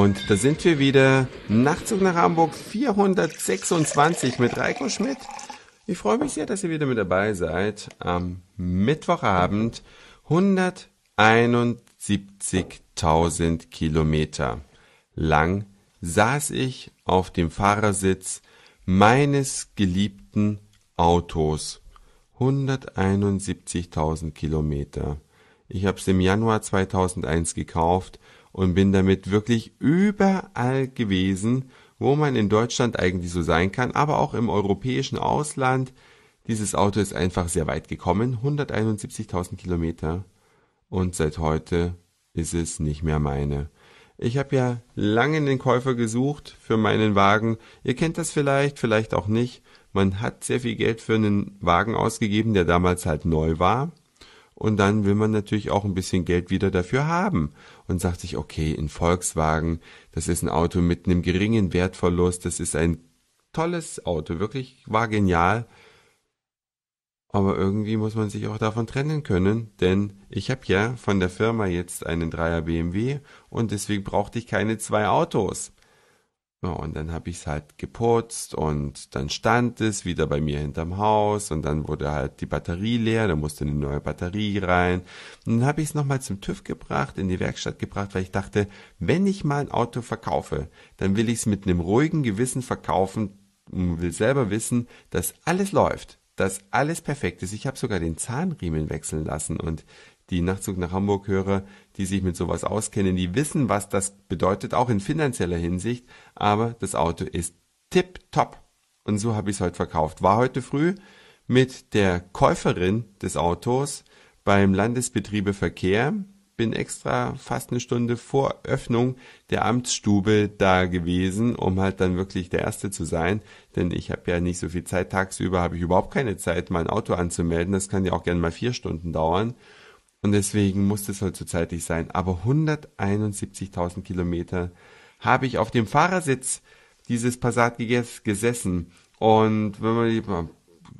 Und da sind wir wieder. Nachtzug nach Hamburg 426 mit Reiko Schmidt. Ich freue mich sehr, dass ihr wieder mit dabei seid. Am Mittwochabend 171.000 Kilometer lang saß ich auf dem Fahrersitz meines geliebten Autos. 171.000 Kilometer. Ich habe es im Januar 2001 gekauft und bin damit wirklich überall gewesen, wo man in Deutschland eigentlich so sein kann, aber auch im europäischen Ausland. Dieses Auto ist einfach sehr weit gekommen, 171.000 Kilometer und seit heute ist es nicht mehr meine. Ich habe ja lange den Käufer gesucht für meinen Wagen. Ihr kennt das vielleicht, vielleicht auch nicht. Man hat sehr viel Geld für einen Wagen ausgegeben, der damals halt neu war. Und dann will man natürlich auch ein bisschen Geld wieder dafür haben und sagt sich, okay, ein Volkswagen, das ist ein Auto mit einem geringen Wertverlust, das ist ein tolles Auto, wirklich war genial. Aber irgendwie muss man sich auch davon trennen können, denn ich habe ja von der Firma jetzt einen Dreier BMW und deswegen brauchte ich keine zwei Autos. Ja, und dann habe ich es halt geputzt und dann stand es wieder bei mir hinterm Haus und dann wurde halt die Batterie leer, da musste eine neue Batterie rein. Und dann habe ich es nochmal zum TÜV gebracht, in die Werkstatt gebracht, weil ich dachte, wenn ich mal ein Auto verkaufe, dann will ich es mit einem ruhigen Gewissen verkaufen und will selber wissen, dass alles läuft, dass alles perfekt ist. Ich habe sogar den Zahnriemen wechseln lassen und die Nachtzug nach Hamburg Hörer, die sich mit sowas auskennen, die wissen, was das bedeutet, auch in finanzieller Hinsicht, aber das Auto ist tipptopp. Und so habe ich es heute verkauft. War heute früh mit der Käuferin des Autos beim Landesbetriebe Verkehr, bin extra fast eine Stunde vor Öffnung der Amtsstube da gewesen, um halt dann wirklich der Erste zu sein. Denn ich habe ja nicht so viel Zeit. Tagsüber habe ich überhaupt keine Zeit, mein Auto anzumelden. Das kann ja auch gerne mal vier Stunden dauern. Und deswegen muss das halt so zeitig sein. Aber 171.000 Kilometer habe ich auf dem Fahrersitz dieses Passat gesessen. Und wenn man äh,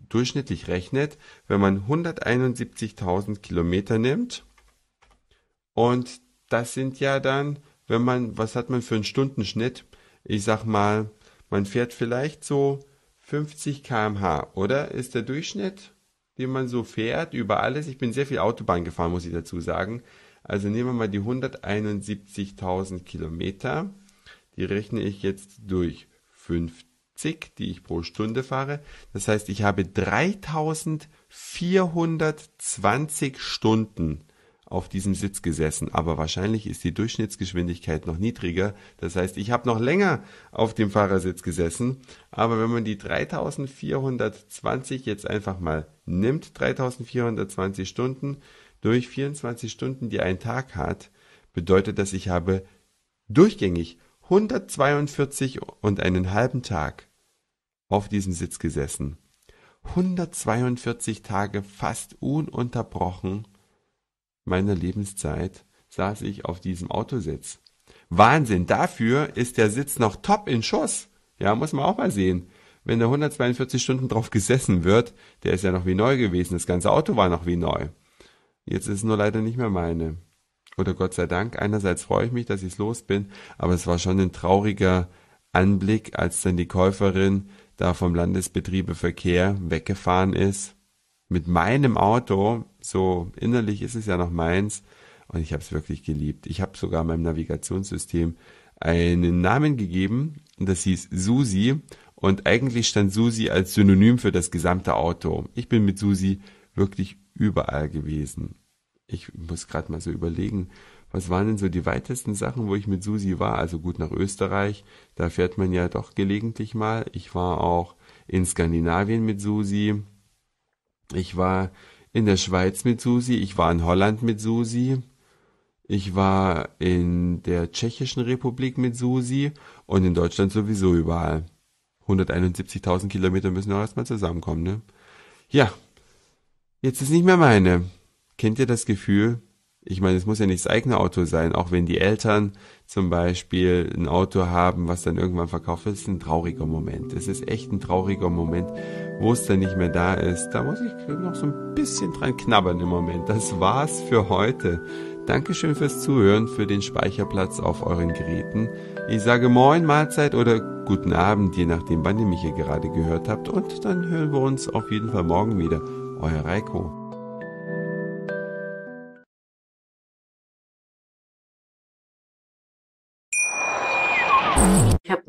durchschnittlich rechnet, wenn man 171.000 Kilometer nimmt, und das sind ja dann, wenn man, was hat man für einen Stundenschnitt? Ich sag mal, man fährt vielleicht so 50 kmh, oder? Ist der Durchschnitt? den man so fährt, über alles. Ich bin sehr viel Autobahn gefahren, muss ich dazu sagen. Also nehmen wir mal die 171.000 Kilometer. Die rechne ich jetzt durch 50, die ich pro Stunde fahre. Das heißt, ich habe 3420 Stunden auf diesem Sitz gesessen, aber wahrscheinlich ist die Durchschnittsgeschwindigkeit noch niedriger. Das heißt, ich habe noch länger auf dem Fahrersitz gesessen, aber wenn man die 3420 jetzt einfach mal nimmt, 3420 Stunden durch 24 Stunden, die ein Tag hat, bedeutet das, ich habe durchgängig 142 und einen halben Tag auf diesem Sitz gesessen. 142 Tage fast ununterbrochen meiner Lebenszeit saß ich auf diesem Autositz. Wahnsinn, dafür ist der Sitz noch top in Schuss. Ja, muss man auch mal sehen. Wenn da 142 Stunden drauf gesessen wird, der ist ja noch wie neu gewesen, das ganze Auto war noch wie neu. Jetzt ist es nur leider nicht mehr meine. Oder Gott sei Dank, einerseits freue ich mich, dass ich es los bin, aber es war schon ein trauriger Anblick, als dann die Käuferin da vom Landesbetriebe Verkehr weggefahren ist mit meinem Auto so innerlich ist es ja noch meins und ich habe es wirklich geliebt. Ich habe sogar meinem Navigationssystem einen Namen gegeben, das hieß Susi und eigentlich stand Susi als Synonym für das gesamte Auto. Ich bin mit Susi wirklich überall gewesen. Ich muss gerade mal so überlegen, was waren denn so die weitesten Sachen, wo ich mit Susi war? Also gut nach Österreich, da fährt man ja doch gelegentlich mal. Ich war auch in Skandinavien mit Susi. Ich war in der Schweiz mit Susi, ich war in Holland mit Susi, ich war in der Tschechischen Republik mit Susi und in Deutschland sowieso überall. 171.000 Kilometer müssen auch erstmal zusammenkommen, ne? Ja, jetzt ist nicht mehr meine. Kennt ihr das Gefühl? Ich meine, es muss ja nicht das eigene Auto sein, auch wenn die Eltern, zum Beispiel ein Auto haben, was dann irgendwann verkauft wird, ist ein trauriger Moment. Es ist echt ein trauriger Moment, wo es dann nicht mehr da ist. Da muss ich noch so ein bisschen dran knabbern im Moment. Das war's für heute. Dankeschön fürs Zuhören, für den Speicherplatz auf euren Geräten. Ich sage Moin, Mahlzeit oder guten Abend, je nachdem, wann ihr mich hier gerade gehört habt. Und dann hören wir uns auf jeden Fall morgen wieder. Euer Reiko.